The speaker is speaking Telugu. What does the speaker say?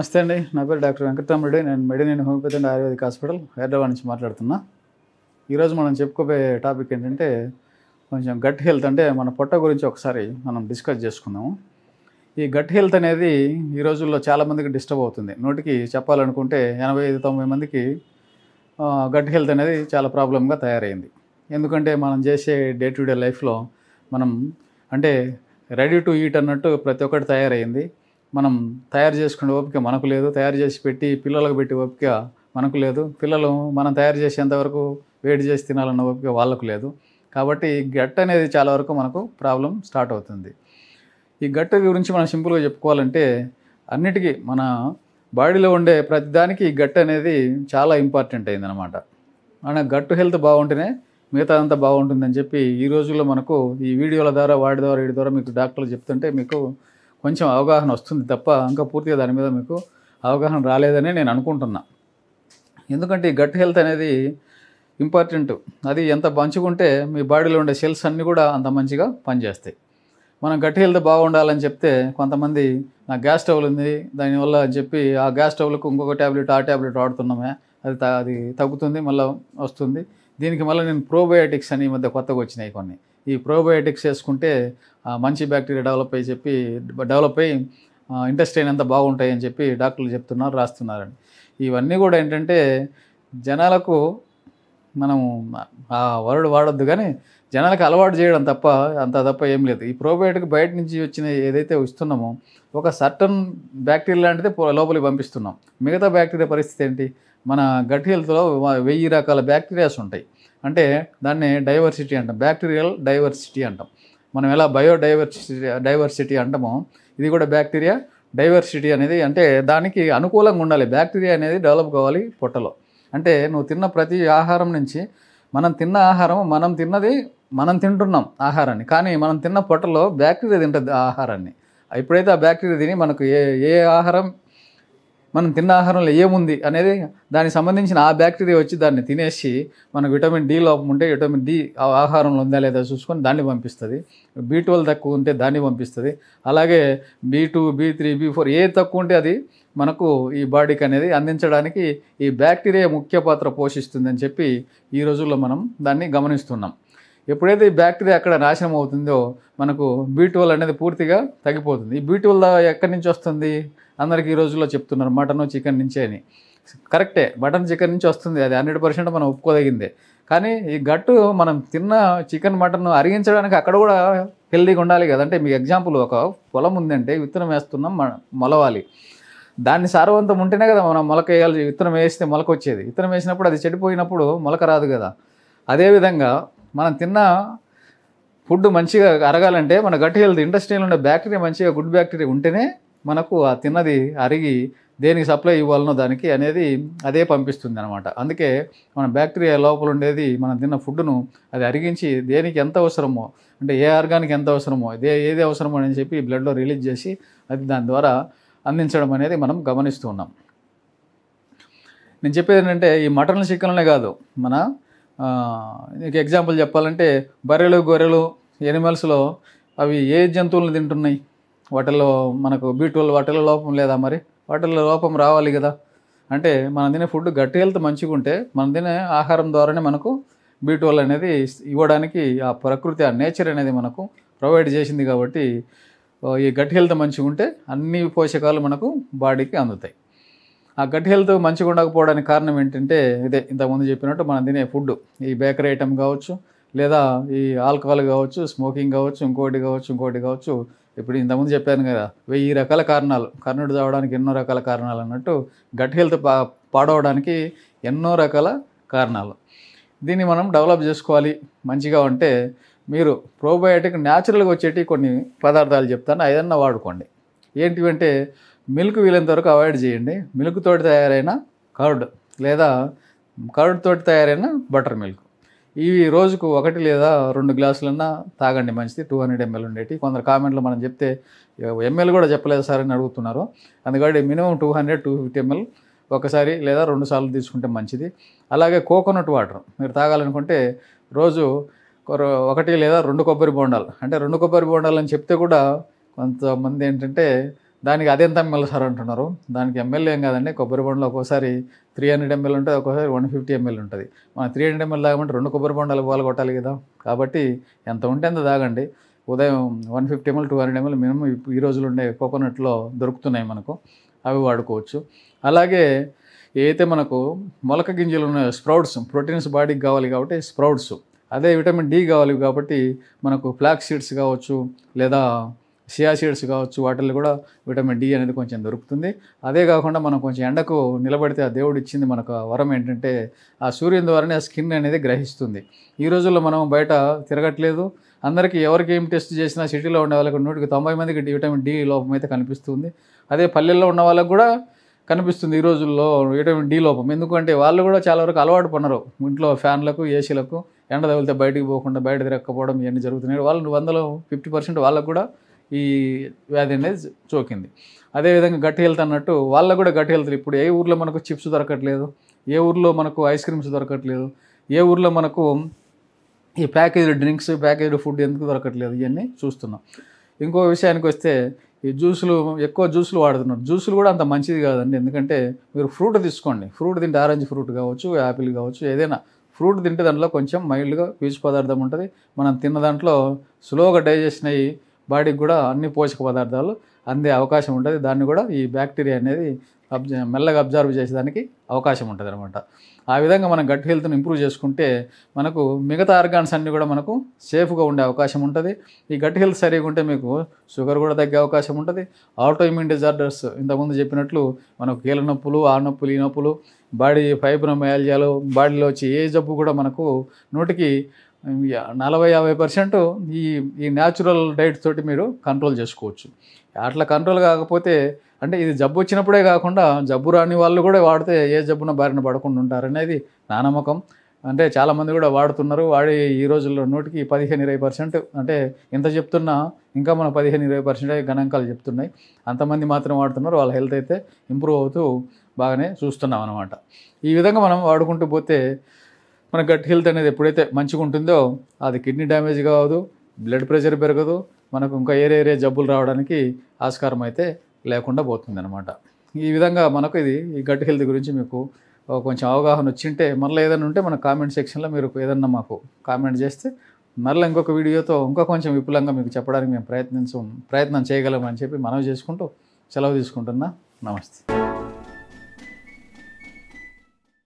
నమస్తే అండి నా పేరు డాక్టర్ వెంకటరామరెడ్డి నేను Medineni homeopathy and Ayurvedic hospital Hyderabad నుంచి మాట్లాడుతున్నా ఈరోజు మనం చెప్పుకోబోయే టాపిక్ ఏంటంటే కొంచెం గట్ హెల్త్ అంటే మన పొట్ట గురించి ఒకసారి మనం డిస్కస్ చేసుకుందాము ఈ గట్ హెల్త్ అనేది ఈ రోజుల్లో చాలామందికి డిస్టర్బ్ అవుతుంది నోటికి చెప్పాలనుకుంటే ఎనభై ఐదు తొంభై మందికి గట్ హెల్త్ అనేది చాలా ప్రాబ్లంగా తయారైంది ఎందుకంటే మనం చేసే డే టు డే లైఫ్లో మనం అంటే రెడీ టు ఈట్ అన్నట్టు ప్రతి ఒక్కటి తయారైంది మనం తయారు చేసుకునే ఓపిక మనకు లేదు తయారు చేసి పెట్టి పిల్లలకు పెట్టి ఓపిక మనకు లేదు పిల్లలు మనం తయారు చేసేంతవరకు వేడి చేసి తినాలన్న ఓపిక వాళ్ళకు లేదు కాబట్టి గట్ అనేది చాలా వరకు మనకు ప్రాబ్లం స్టార్ట్ అవుతుంది ఈ గట్ గురించి మనం సింపుల్గా చెప్పుకోవాలంటే అన్నిటికీ మన బాడీలో ఉండే ప్రతిదానికి ఈ గట్ అనేది చాలా ఇంపార్టెంట్ అయిందనమాట మన గట్టు హెల్త్ బాగుంటేనే మిగతా అంతా బాగుంటుందని చెప్పి ఈ రోజుల్లో మనకు ఈ వీడియోల ద్వారా వాడి ద్వారా వీడి ద్వారా మీకు డాక్టర్లు చెప్తుంటే మీకు కొంచెం అవగాహన వస్తుంది తప్ప ఇంకా పూర్తిగా దాని మీద మీకు అవగాహన రాలేదనే నేను అనుకుంటున్నా ఎందుకంటే ఈ గట్ హెల్త్ అనేది ఇంపార్టెంట్ అది ఎంత పంచుకుంటే మీ బాడీలో ఉండే సెల్స్ అన్నీ కూడా అంత మంచిగా పనిచేస్తాయి మనం గట్ హెల్త్ బాగుండాలని చెప్తే కొంతమంది నా గ్యాస్ స్టవ్లు ఉంది దానివల్ల అని చెప్పి ఆ గ్యాస్ స్టవ్లకు ఇంకొక ట్యాబ్లెట్ ఆ ట్యాబ్లెట్ వాడుతున్నామే అది అది తగ్గుతుంది మళ్ళీ వస్తుంది దీనికి మళ్ళీ నేను ప్రోబయోటిక్స్ అని ఈ మధ్య కొత్తగా వచ్చినాయి కొన్ని ఈ ప్రోబయోటిక్స్ వేసుకుంటే మంచి బ్యాక్టీరియా డెవలప్ అయ్యి చెప్పి డెవలప్ అయ్యి ఇంటెస్టైన్ ఎంత బాగుంటాయి అని చెప్పి డాక్టర్లు చెప్తున్నారు రాస్తున్నారని ఇవన్నీ కూడా ఏంటంటే జనాలకు మనం ఆ వరుడ్ వాడొద్దు కానీ జనాలకు అలవాటు చేయడం తప్ప అంత తప్ప ఏం లేదు ఈ ప్రోబయోటిక్ బయట నుంచి వచ్చిన ఏదైతే ఇస్తున్నామో ఒక సర్టన్ బ్యాక్టీరియా లాంటిది లోపలికి పంపిస్తున్నాం మిగతా బ్యాక్టీరియా పరిస్థితి ఏంటి మన గట్ హెల్త్లో వెయ్యి రకాల బ్యాక్టీరియాస్ ఉంటాయి అంటే దాన్ని డైవర్సిటీ అంటాం బ్యాక్టీరియల్ డైవర్సిటీ అంటాం మనం ఎలా బయో డైవర్సిటీ డైవర్సిటీ అంటామో ఇది కూడా బ్యాక్టీరియా డైవర్సిటీ అనేది అంటే దానికి అనుకూలంగా ఉండాలి బ్యాక్టీరియా అనేది డెవలప్ కావాలి పొట్టలో అంటే నువ్వు తిన్న ప్రతి ఆహారం నుంచి మనం తిన్న ఆహారం మనం తిన్నది మనం తింటున్నాం ఆహారాన్ని కానీ మనం తిన్న పొట్టలో బ్యాక్టీరియా తింటుంది ఆహారాన్ని ఎప్పుడైతే ఆ బ్యాక్టీరియా తిని మనకు ఏ ఏ ఆహారం మనం తిన్న ఆహారంలో ఏముంది అనేది దానికి సంబంధించిన ఆ బ్యాక్టీరియా వచ్చి దాన్ని తినేసి మనకు విటమిన్ డి లోపం ఉంటే విటమిన్ డి ఆహారంలో ఉందా లేదా చూసుకొని దాన్ని పంపిస్తుంది బీ తక్కువ ఉంటే దాన్ని పంపిస్తుంది అలాగే B two B three B four ఏ తక్కువ ఉంటే అది మనకు ఈ బాడీకి అనేది అందించడానికి ఈ బ్యాక్టీరియా ముఖ్య పాత్ర పోషిస్తుందని చెప్పి ఈ రోజుల్లో మనం దాన్ని గమనిస్తున్నాం ఎప్పుడైతే ఈ బ్యాక్టీరియా అక్కడ నాశనం అవుతుందో మనకు బీటువల్ అనేది పూర్తిగా తగ్గిపోతుంది ఈ బీటువల్ ఎక్కడి నుంచి వస్తుంది అందరికీ ఈ రోజుల్లో చెప్తున్నారు మటను చికెన్ నుంచే అని కరెక్టే మటన్ చికెన్ నుంచి వస్తుంది అది హండ్రెడ్ పర్సెంట్ మనం ఒప్పుకోదగిందే కానీ ఈ గట్టు మనం తిన్న చికెన్ మటన్ అరిగించడానికి అక్కడ కూడా హెల్దీగా ఉండాలి కదా అంటే మీకు ఎగ్జాంపుల్ ఒక పొలం ఉందంటే విత్తనం వేస్తున్నాం మొలవాలి దాన్ని సారవంతం ఉంటేనే కదా మనం మొలక వేయాలి విత్తనం వేస్తే మొలక వచ్చేది విత్తనం వేసినప్పుడు అది చెడిపోయినప్పుడు మొలక రాదు కదా అదేవిధంగా మనం తిన్న ఫుడ్ మంచిగా అరగాలంటే మన గట్ హెల్త్ ఇండస్ట్రీలో ఉండే బ్యాక్టీరియా మంచిగా గుడ్ బ్యాక్టీరియా ఉంటేనే మనకు ఆ తిన్నది అరిగి దేనికి సప్లై ఇవ్వాలనో దానికి అనేది అదే పంపిస్తుంది అనమాట అందుకే మన బ్యాక్టీరియా లోపల ఉండేది మనం తిన్న ఫుడ్ను అది అరిగించి దేనికి ఎంత అవసరమో అంటే ఏ ఆర్గానికి ఎంత అవసరమో ఇదే ఏది అవసరమో అని చెప్పి బ్లడ్లో రిలీజ్ చేసి అది దాని ద్వారా అందించడం అనేది మనం గమనిస్తూ ఉన్నాం నేను చెప్పేది ఏంటంటే ఈ మటన్ చికెన్లనే కాదు మన నీకు ఎగ్జాంపుల్ చెప్పాలంటే బర్రెలు గొర్రెలు ఎనిమల్స్లో అవి ఏ జంతువులను తింటున్నాయి వాటిల్లో మనకు బీటువల్ వాటిల్లో లోపం లేదా మరి వాటిల్లో లోపం రావాలి కదా అంటే మనం తినే ఫుడ్ గట్టి హెల్త్ మంచిగా ఉంటే మనం తినే ఆహారం ద్వారానే మనకు బీటువల్ అనేది ఇవ్వడానికి ఆ ప్రకృతి ఆ నేచర్ అనేది మనకు ప్రొవైడ్ చేసింది కాబట్టి ఈ గట్టి హెల్త్ మంచిగా ఉంటే అన్ని పోషకాలు మనకు బాడీకి అందుతాయి ఆ గట్ హెల్త్ మంచిగా ఉండకపోవడానికి కారణం ఏంటంటే ఇదే ఇంతకుముందు చెప్పినట్టు మనం తినే ఫుడ్ ఈ బేకరీ ఐటెం కావచ్చు లేదా ఈ ఆల్కహాల్ కావచ్చు స్మోకింగ్ కావచ్చు ఇంకోటి కావచ్చు ఇంకోటి కావచ్చు ఇప్పుడు ఇంతకుముందు చెప్పాను కదా వెయ్యి రకాల కారణాలు కర్ణుడు తావడానికి ఎన్నో రకాల కారణాలు అన్నట్టు గట్ హెల్త్ పా పాడవడానికి ఎన్నో రకాల కారణాలు దీన్ని మనం డెవలప్ చేసుకోవాలి మంచిగా ఉంటే మీరు ప్రోబయోటిక్ న్యాచురల్గా వచ్చేటి కొన్ని పదార్థాలు చెప్తాను ఏదన్నా వాడుకోండి ఏంటివంటే మిల్క్ వీలైనంత వరకు అవాయిడ్ చేయండి మిల్క్ తోటి తయారైన కర్డ్ లేదా కర్డ్ తోటి తయారైన బటర్ మిల్క్ ఇవి రోజుకు ఒకటి లేదా రెండు గ్లాసులన్నా తాగండి మంచిది టూ హండ్రెడ్ ఎంఎల్ ఉండేటి కొందరు కామెంట్లు మనం చెప్తే ఎంఎల్ కూడా చెప్పలేదు సార్ అని అడుగుతున్నారు అందుకని minimum two hundred two fifty ML ఒకసారి లేదా రెండు సార్లు తీసుకుంటే మంచిది అలాగే కోకోనట్ వాటర్ మీరు తాగాలనుకుంటే రోజు ఒకటి లేదా రెండు కొబ్బరి బోండాలు అంటే రెండు కొబ్బరి బోండాలు అని చెప్తే కూడా కొంతమంది ఏంటంటే దానికి అదేంత ఎంత సార్ అంటున్నారు దానికి ఎమ్మెల్యే ఏం కాదండి కొబ్బరి బొండలు ఒక్కోసారి త్రీ హండ్రెడ్ ఎంఎల్ ఉంటుంది ఒక్కోసారి వన్ ఫిఫ్టీ ఎంఎల్ ఉంటుంది మనం త్రీ హండ్రెడ్ ఎంఎల్ తాగమంటే రెండు కొబ్బరి బొండాలు పోవాలి కొట్టాలి కదా కాబట్టి ఎంత ఉంటే అంత తాగండి ఉదయం one fifty ML two hundred ML minimum ఈ రోజులు ఉండే కోకోనట్లో దొరుకుతున్నాయి మనకు అవి వాడుకోవచ్చు అలాగే ఏదైతే మనకు మొలక గింజలు ఉన్నాయో స్ప్రౌట్స్ ప్రోటీన్స్ బాడీకి కావాలి కాబట్టి స్ప్రౌట్స్ అదే విటమిన్ డి కావాలి కాబట్టి మనకు ఫ్లాక్ సీడ్స్ కావచ్చు లేదా సియాసిడ్స్ కావచ్చు వాటిల్లో కూడా విటమిన్ డి అనేది కొంచెం దొరుకుతుంది అదే కాకుండా మనం కొంచెం ఎండకు నిలబడితే ఆ దేవుడు ఇచ్చింది మనకు వరం ఏంటంటే ఆ సూర్యుని ద్వారానే ఆ స్కిన్ అనేది గ్రహిస్తుంది ఈ రోజుల్లో మనం బయట తిరగట్లేదు అందరికీ ఎవరికి ఏం టెస్ట్ చేసినా సిటీలో ఉండే వాళ్ళకి నూటికి తొంభై మందికి విటమిన్ డి లోపం అయితే కనిపిస్తుంది అదే పల్లెల్లో ఉన్న వాళ్ళకు కూడా కనిపిస్తుంది ఈ రోజుల్లో విటమిన్ డి లోపం ఎందుకంటే వాళ్ళు కూడా చాలా వరకు అలవాటు పడరు ఇంట్లో ఫ్యాన్లకు ఏసీలకు ఎండ తగిలితే బయటికి పోకుండా బయట తిరగకపోవడం ఇవన్నీ జరుగుతున్నాయి వాళ్ళు వందలో ఫిఫ్టీ పర్సెంట్ వాళ్ళకు కూడా ఈ వ్యాధి అనేది సోకింది అదేవిధంగా గట్టి హెల్త్ అన్నట్టు వాళ్ళకు కూడా గట్టి హెల్త్ ఇప్పుడు ఏ ఊర్లో మనకు చిప్స్ దొరకట్లేదు ఏ ఊర్లో మనకు ఐస్ క్రీమ్స్ దొరకట్లేదు ఏ ఊర్లో మనకు ఈ ప్యాకేజ్డ్ డ్రింక్స్ ప్యాకేజ్డ్ ఫుడ్ ఎందుకు దొరకట్లేదు ఇవన్నీ చూస్తున్నాం ఇంకో విషయానికి వస్తే ఈ జ్యూసులు ఎక్కువ జ్యూసులు వాడుతున్నారు జ్యూసులు కూడా అంత మంచిది కాదండి ఎందుకంటే మీరు ఫ్రూట్ తీసుకోండి ఫ్రూట్ తింటే ఆరెంజ్ ఫ్రూట్ కావచ్చు యాపిల్ కావచ్చు ఏదైనా ఫ్రూట్ తింటే దాంట్లో కొంచెం మైల్డ్గా పీచు పదార్థం ఉంటుంది మనం తిన్న దాంట్లో స్లోగా డైజెషన్ అయ్యి బాడీకి కూడా అన్ని పోషక పదార్థాలు అందే అవకాశం ఉంటుంది దాన్ని కూడా ఈ బ్యాక్టీరియా అనేది అబ్జ మెల్లగా అబ్జర్వ్ చేసేదానికి అవకాశం ఉంటుంది అనమాట ఆ విధంగా మనం గట్ హెల్త్ను ఇంప్రూవ్ చేసుకుంటే మనకు మిగతా ఆర్గాన్స్ అన్నీ కూడా మనకు సేఫ్గా ఉండే అవకాశం ఉంటుంది ఈ గట్ హెల్త్ సరిగా ఉంటే మీకు షుగర్ కూడా తగ్గే అవకాశం ఉంటుంది ఆటోఇమ్యూన్ డిజార్డర్స్ ఇంతకుముందు చెప్పినట్లు మనకు కీళ్ళ నొప్పులు ఆ నొప్పులు ఈ నొప్పులు బాడీ ఫైబ్రోమయాలజాలు బాడీలో వచ్చి ఏ జబ్బు కూడా మనకు నోటికి నలభై యాభై పర్సెంట్ ఈ ఈ న్యాచురల్ డైట్ తోటి మీరు కంట్రోల్ చేసుకోవచ్చు అట్లా కంట్రోల్ కాకపోతే అంటే ఇది జబ్బు వచ్చినప్పుడే కాకుండా జబ్బు రాని వాళ్ళు కూడా వాడితే ఏ జబ్బున బారిన పడకుండా ఉంటారు అనేది నా నమ్మకం అంటే చాలామంది కూడా వాడుతున్నారు వాడి ఈ రోజుల్లో నూటికి పదిహేను ఇరవై పర్సెంట్ అంటే ఎంత చెప్తున్నా ఇంకా మన పదిహేను ఇరవై పర్సెంట్ గణాంకాలు చెప్తున్నాయి అంతమంది మాత్రం వాడుతున్నారు వాళ్ళ హెల్త్ అయితే ఇంప్రూవ్ అవుతూ బాగానే చూస్తున్నాం అనమాట ఈ విధంగా మనం వాడుకుంటూ పోతే మన గట్ హెల్త్ అనేది ఎప్పుడైతే మంచిగా ఉంటుందో అది కిడ్నీ డ్యామేజ్ కావదు బ్లడ్ ప్రెషర్ పెరగదు మనకు ఇంకా ఏరే ఏరే జబ్బులు రావడానికి ఆస్కారం అయితే లేకుండా అనమాట ఈ విధంగా మనకు ఇది ఈ గట్ హెల్త్ గురించి మీకు కొంచెం అవగాహన వచ్చింటే మళ్ళీ ఏదైనా ఉంటే మన కామెంట్ సెక్షన్లో మీరు ఏదన్నా మాకు కామెంట్ చేస్తే మళ్ళీ ఇంకొక వీడియోతో ఇంకా కొంచెం విపులంగా మీకు చెప్పడానికి మేము ప్రయత్నించం ప్రయత్నం చేయగలమని చెప్పి మనం చేసుకుంటూ సెలవు తీసుకుంటున్నా నమస్తే